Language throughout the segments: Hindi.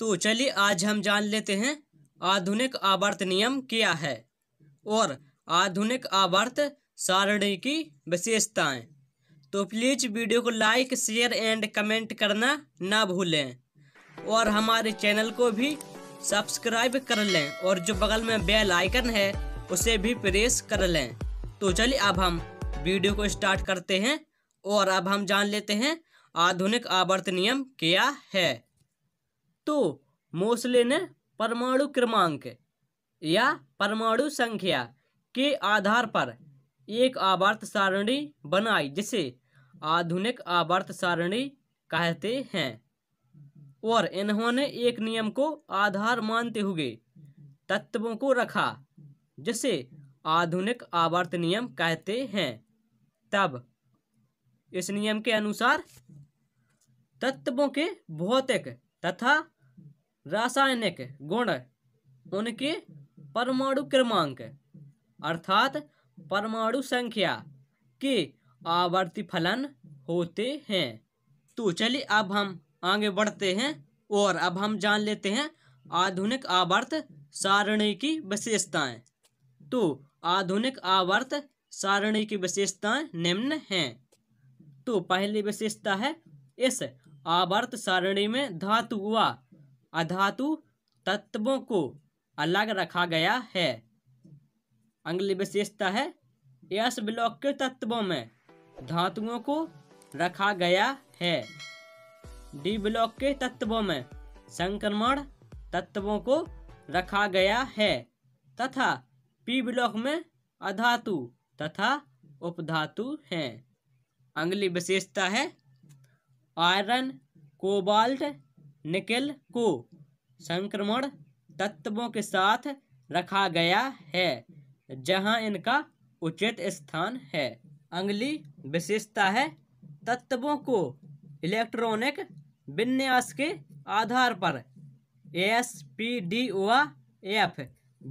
तो चलिए आज हम जान लेते हैं आधुनिक आवर्त नियम क्या है और आधुनिक आवर्त सारणी की विशेषताएं तो प्लीज़ वीडियो को लाइक शेयर एंड कमेंट करना ना भूलें और हमारे चैनल को भी सब्सक्राइब कर लें और जो बगल में बेल आइकन है उसे भी प्रेस कर लें तो चलिए अब हम वीडियो को स्टार्ट करते हैं और अब हम जान लेते हैं आधुनिक आवर्त नियम क्या है तो मोसले ने परमाणु क्रमांक या परमाणु संख्या के आधार पर एक आवर्त सारणी बनाई जिसे आधुनिक आवर्त सारणी कहते हैं और इन्होंने एक नियम को आधार मानते हुए तत्वों को रखा जिसे आधुनिक आवर्त नियम कहते हैं तब इस नियम के अनुसार तत्वों के भौतिक तथा रासायनिक गुण उनके परमाणु क्रमांक अर्थात परमाणु संख्या के आवर्ती फलन होते हैं तो चलिए अब हम आगे बढ़ते हैं और अब हम जान लेते हैं आधुनिक आवर्त सारणी की विशेषताएं तो आधुनिक आवर्त सारणी की विशेषताएं निम्न हैं तो पहली विशेषता है इस आवर्त सारणी में धातु हुआ अधातु तत्वों को अलग रखा गया है अगली विशेषता है यश ब्लॉक के तत्वों में धातुओं को रखा गया है डी ब्लॉक के तत्वों में संक्रमण तत्वों को रखा गया है तथा पी ब्लॉक में अधातु तथा उपधातु हैं अगली विशेषता है आयरन कोबाल्ट निकल को संक्रमण तत्वों के साथ रखा गया है जहां इनका उचित स्थान है अगली विशेषता है तत्वों को इलेक्ट्रॉनिक विन्यास के आधार पर एस पी डी ओ एफ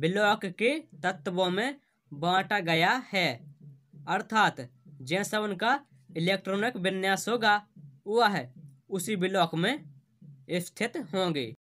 ब्लॉक के तत्वों में बांटा गया है अर्थात जैसा उनका इलेक्ट्रॉनिक विन्यास होगा वह उसी ब्लॉक में स्थित होंगे